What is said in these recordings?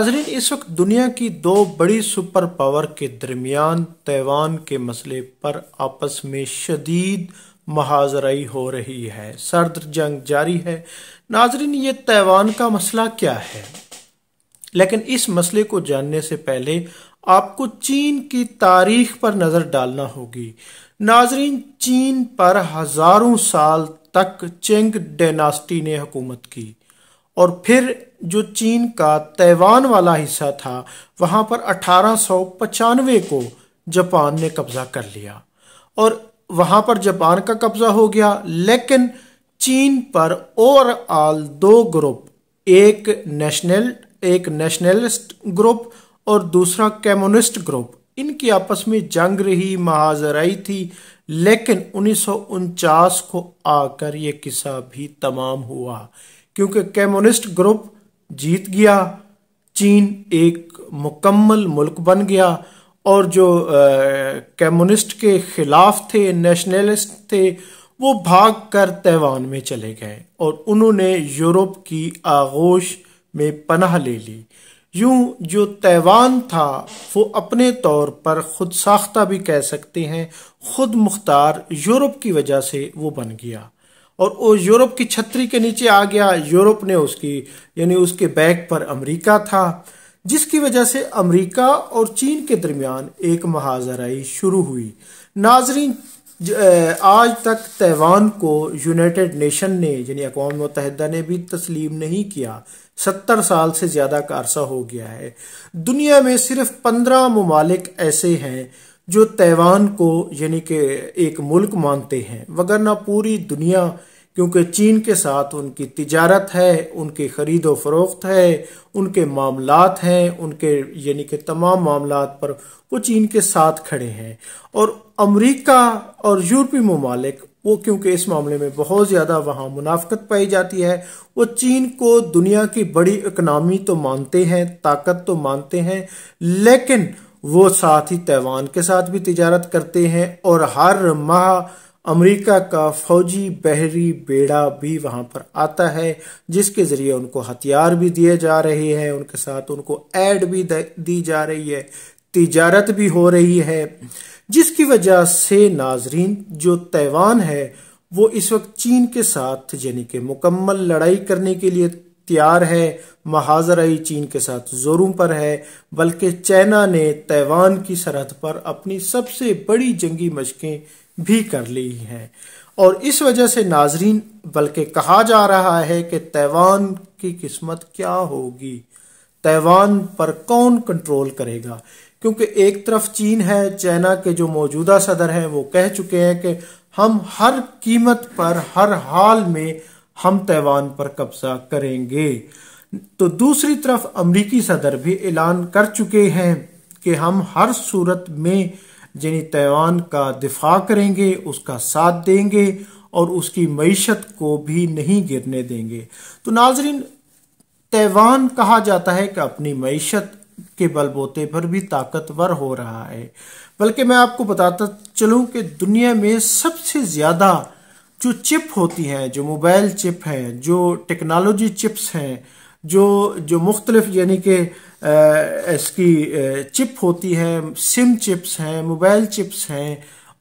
नाजरीन इस वक्त दुनिया की दो बड़ी सुपर पावर के दरमियान तैवान के मसले पर आपस में शदीद महाजराई हो रही है सर्द जंग जारी है नाजरीन ये तैवान का मसला क्या है लेकिन इस मसले को जानने से पहले आपको चीन की तारीख पर नज़र डालना होगी नाजरीन चीन पर हज़ारों साल तक चेंग डेनास्टी ने हुकूमत की और फिर जो चीन का तैवान वाला हिस्सा था वहां पर अठारह को जापान ने कब्जा कर लिया और वहां पर जापान का कब्जा हो गया लेकिन चीन पर ओवरऑल दो ग्रुप एक नेशनल एक नेशनलिस्ट ग्रुप और दूसरा कम्युनिस्ट ग्रुप इनकी आपस में जंग रही महाजराई थी लेकिन उन्नीस को आकर यह किस्सा भी तमाम हुआ क्योंकि कम्युनिस्ट ग्रुप जीत गया चीन एक मुकम्मल मुल्क बन गया और जो कम्युनिस्ट के खिलाफ थे नेशनलिस्ट थे वो भाग कर तैवान में चले गए और उन्होंने यूरोप की आगोश में पनाह ले ली यूं जो तैवान था वो अपने तौर पर खुद साख्ता भी कह सकते हैं खुद मुख्तार यूरोप की वजह से वो बन गया और वो यूरोप की छतरी के नीचे आ गया यूरोप ने उसकी यानी उसके बैक पर अमेरिका था जिसकी वजह से अमेरिका और चीन के दरमियान एक महाजराई शुरू हुई नाजरीन आज तक तैवान को यूनाइटेड नेशन ने यानी अकवा मतहदा ने भी तस्लीम नहीं किया सत्तर साल से ज़्यादा का अरसा हो गया है दुनिया में सिर्फ पंद्रह ममालिक ऐसे हैं जो तैवान को यानी कि एक मुल्क मानते हैं वगरना पूरी दुनिया क्योंकि चीन के साथ उनकी तजारत है उनकी खरीदो फरोख्त है उनके मामलात हैं उनके यानी कि तमाम मामला पर वो चीन के साथ खड़े हैं और अमरीका और यूरोपी ममालिक वो क्योंकि इस मामले में बहुत ज़्यादा वहाँ मुनाफ्त पाई जाती है वो चीन को दुनिया की बड़ी इकनॉमी तो मानते हैं ताकत तो मानते हैं लेकिन वो साथ ही तैवान के साथ भी तजारत करते हैं और हर माह अमेरिका का फौजी बहरी बेड़ा भी वहां पर आता है जिसके ज़रिए उनको हथियार भी दिए जा रहे हैं उनके साथ उनको एड भी दी जा रही है तजारत भी हो रही है जिसकी वजह से नाजरीन जो तैवान है वो इस वक्त चीन के साथ यानी कि मुकम्मल लड़ाई करने के लिए तैयार है महाजराई चीन के साथ जोरों पर है बल्कि चाइना ने ताइवान की सरहद पर अपनी सबसे बड़ी जंगी मशकें भी कर ली हैं और इस वजह से नाजरीन बल्कि कहा जा रहा है कि ताइवान की किस्मत क्या होगी ताइवान पर कौन कंट्रोल करेगा क्योंकि एक तरफ चीन है चाइना के जो मौजूदा सदर हैं वो कह चुके हैं कि हम हर कीमत पर हर हाल में हम तैवान पर कब्जा करेंगे तो दूसरी तरफ अमरीकी सदर भी ऐलान कर चुके हैं कि हम हर सूरत में यानी तैवान का दिफा करेंगे उसका साथ देंगे और उसकी मीशत को भी नहीं गिरने देंगे तो नाजरीन तैवान कहा जाता है कि अपनी मीशत के बलबोते पर भी ताकतवर हो रहा है बल्कि मैं आपको बताता चलूं कि दुनिया में सबसे ज़्यादा जो चिप होती हैं जो मोबाइल चिप हैं जो टेक्नोलॉजी चिप्स हैं जो जो मुख्तलिफ यानी कि इसकी चिप होती है सिम चिप्स हैं मोबाइल चिप्स हैं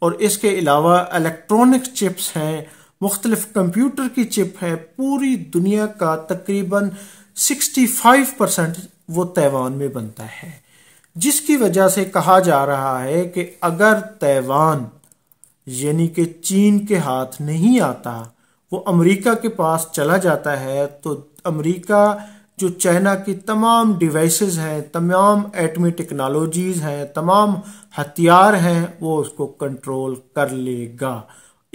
और इसके अलावा इलेक्ट्रॉनिक चिप्स हैं मुख्तलिफ कंप्यूटर की चिप है पूरी दुनिया का तकरीबन 65 परसेंट वो तैवान में बनता है जिसकी वजह से कहा जा रहा है कि अगर तैवान यानी कि चीन के हाथ नहीं आता वो अमेरिका के पास चला जाता है तो अमेरिका जो चाइना की तमाम डिवाइसेस हैं तमाम एटमी टेक्नोलॉजीज हैं तमाम हथियार हैं वो उसको कंट्रोल कर लेगा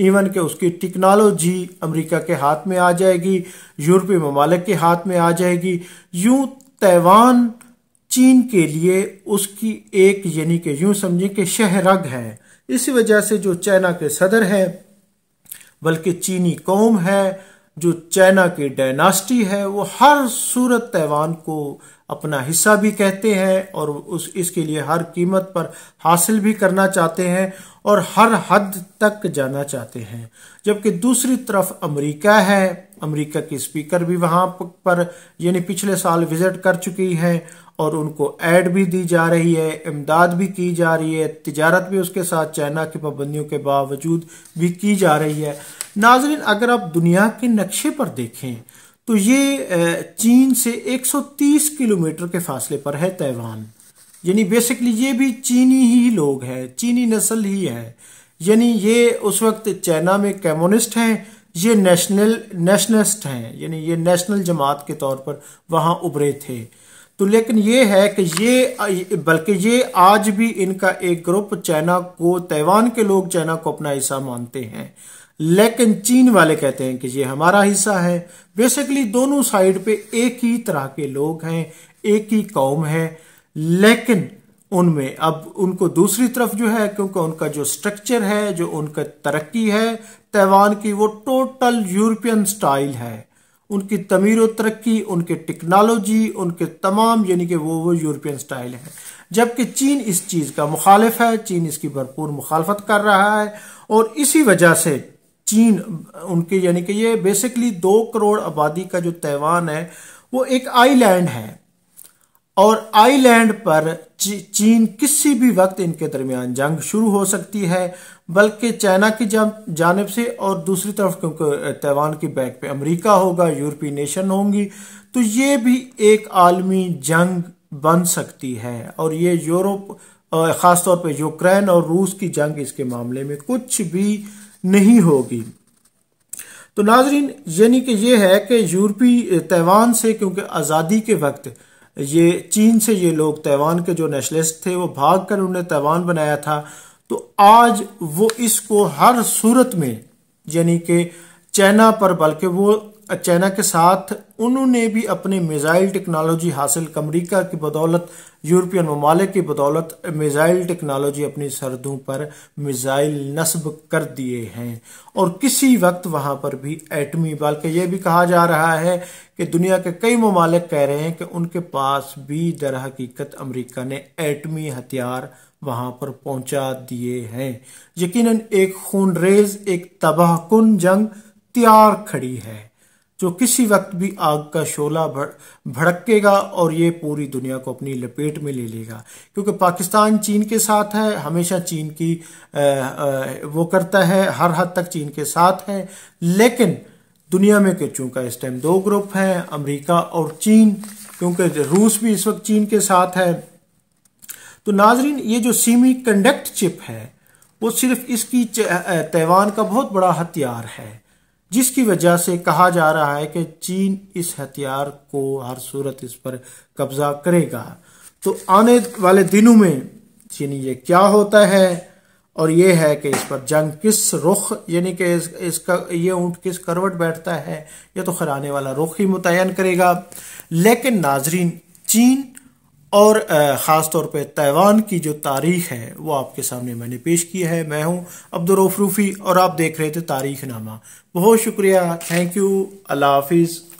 इवन के उसकी टेक्नोलॉजी अमेरिका के हाथ में आ जाएगी यूरोपीय ममालिक के हाथ में आ जाएगी यूं तैवान चीन के लिए उसकी एक यानी कि यूं समझें कि शहरग है इसी वजह से जो चाइना के सदर हैं बल्कि चीनी कौम है जो चाइना की डायनास्टी है वो हर सूरत तैवान को अपना हिस्सा भी कहते हैं और उस इसके लिए हर कीमत पर हासिल भी करना चाहते हैं और हर हद तक जाना चाहते हैं जबकि दूसरी तरफ अमेरिका है अमेरिका की स्पीकर भी वहां पर यानी पिछले साल विजिट कर चुकी है और उनको ऐड भी दी जा रही है इमदाद भी की जा रही है तजारत भी उसके साथ चाइना की पाबंदियों के बावजूद भी की जा रही है नाजरीन अगर आप दुनिया के नक्शे पर देखें तो ये चीन से 130 किलोमीटर के फासले पर है ताइवान यानी बेसिकली ये भी चीनी ही लोग हैं चीनी नस्ल ही है यानी ये उस वक्त चाइना में कम्युनिस्ट हैं ये नेशनल नेशनलिस्ट हैं यानी ये नेशनल जमात के तौर पर वहाँ उभरे थे तो लेकिन ये है कि ये बल्कि ये आज भी इनका एक ग्रुप चाइना को ताइवान के लोग चाइना को अपना हिस्सा मानते हैं लेकिन चीन वाले कहते हैं कि ये हमारा हिस्सा है बेसिकली दोनों साइड पे एक ही तरह के लोग हैं एक ही कौम है लेकिन उनमें अब उनको दूसरी तरफ जो है क्योंकि उनका जो स्ट्रक्चर है जो उनका तरक्की है तैवान की वो टोटल यूरोपियन स्टाइल है उनकी तमीर तरक्की उनके टेक्नोलॉजी उनके तमाम यानी कि वो वो यूरोपियन स्टाइल है जबकि चीन इस चीज़ का मुखालिफ है चीन इसकी भरपूर मुखालफत कर रहा है और इसी वजह से चीन उनके यानी कि ये बेसिकली दो करोड़ आबादी का जो तैवान है वो एक आइलैंड है और आइलैंड पर ची, चीन किसी भी वक्त इनके दरमियान जंग शुरू हो सकती है बल्कि चाइना की जानब से और दूसरी तरफ क्योंकि तैवान की बैक पे अमेरिका होगा यूरोपीय नेशन होंगी तो ये भी एक आलमी जंग बन सकती है और ये यूरोप ख़ासतौर पे यूक्रेन और रूस की जंग इसके मामले में कुछ भी नहीं होगी तो नाजरीन यानी कि यह है कि यूरोपी तैवान से क्योंकि आज़ादी के वक्त ये चीन से ये लोग तैवान के जो नेशनलिस्ट थे वो भाग कर उन्होंने तैवान बनाया था तो आज वो इसको हर सूरत में यानी कि चाइना पर बल्कि वो चाइना के साथ उन्होंने भी अपनी मिज़ाइल टेक्नोलॉजी हासिल अमरीका की बदौलत यूरोपियन ममालिक की बदौलत मिज़ाइल टेक्नोलॉजी अपनी सरहदों पर मिज़ाइल नस्ब कर दिए हैं और किसी वक्त वहां पर भी एटमी बल्कि यह भी कहा जा रहा है कि दुनिया के कई ममालिक कह रहे हैं कि उनके पास भी दर हकीकत अमरीका ने एटमी हथियार वहां पर पहुंचा दिए हैं यकीनन एक खून रेज एक तबाहकुन जंग तैयार खड़ी है जो किसी वक्त भी आग का शोला भड़केगा और ये पूरी दुनिया को अपनी लपेट में ले लेगा क्योंकि पाकिस्तान चीन के साथ है हमेशा चीन की वो करता है हर हद तक चीन के साथ है लेकिन दुनिया में चूंकि इस टाइम दो ग्रुप हैं अमेरिका और चीन क्योंकि रूस भी इस वक्त चीन के साथ है तो नाजरीन ये जो सीमी कंडक्ट चिप है वो सिर्फ इसकी तैवान का बहुत बड़ा हथियार है जिसकी वजह से कहा जा रहा है कि चीन इस हथियार को हर सूरत इस पर कब्जा करेगा तो आने वाले दिनों में चीनी ये क्या होता है और ये है कि इस पर जंग किस रुख यानी कि इस, इसका ये ऊँट किस करवट बैठता है ये तो खराने वाला रुख ही मुतन करेगा लेकिन नाजरीन चीन और ख़ास तौर पे ताइवान की जो तारीख है वो आपके सामने मैंने पेश की है मैं हूँ अब्दुलरफ रूफ़ी और आप देख रहे थे तारीख नामा बहुत शुक्रिया थैंक यू अल्लाह हाफिज़